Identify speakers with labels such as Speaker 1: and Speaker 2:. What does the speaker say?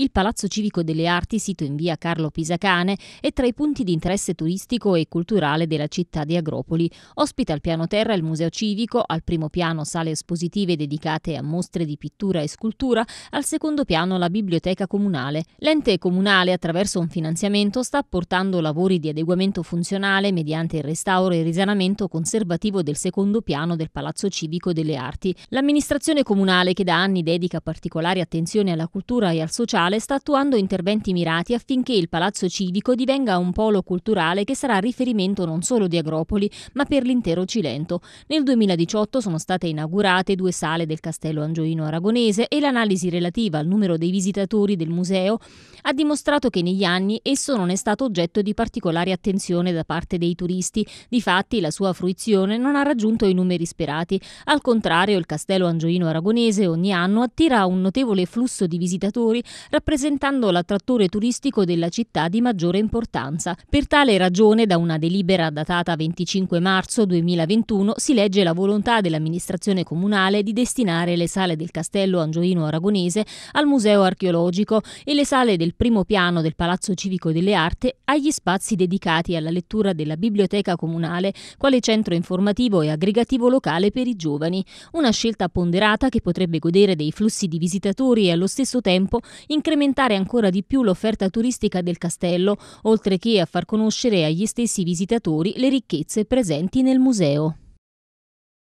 Speaker 1: Il Palazzo Civico delle Arti, sito in via Carlo Pisacane, è tra i punti di interesse turistico e culturale della città di Agropoli. Ospita al piano terra il Museo Civico, al primo piano sale espositive dedicate a mostre di pittura e scultura, al secondo piano la Biblioteca Comunale. L'ente comunale, attraverso un finanziamento, sta portando lavori di adeguamento funzionale mediante il restauro e risanamento conservativo del secondo piano del Palazzo Civico delle Arti. L'amministrazione comunale, che da anni dedica particolare attenzione alla cultura e al sociale, Municipale sta attuando interventi mirati affinché il Palazzo Civico divenga un polo culturale che sarà riferimento non solo di Agropoli, ma per l'intero Cilento. Nel 2018 sono state inaugurate due sale del Castello Angioino Aragonese e l'analisi relativa al numero dei visitatori del museo ha dimostrato che negli anni esso non è stato oggetto di particolare attenzione da parte dei turisti. Difatti la sua fruizione non ha raggiunto i numeri sperati. Al contrario, il Castello Angioino Aragonese ogni anno attira un notevole flusso di visitatori, rappresentando rappresentando l'attrattore turistico della città di maggiore importanza. Per tale ragione, da una delibera datata 25 marzo 2021, si legge la volontà dell'amministrazione comunale di destinare le sale del castello angioino-aragonese al museo archeologico e le sale del primo piano del Palazzo Civico delle Arte agli spazi dedicati alla lettura della biblioteca comunale, quale centro informativo e aggregativo locale per i giovani. Una scelta ponderata che potrebbe godere dei flussi di visitatori e allo stesso tempo in incrementare ancora di più l'offerta turistica del castello, oltre che a far conoscere agli stessi visitatori le ricchezze presenti nel museo.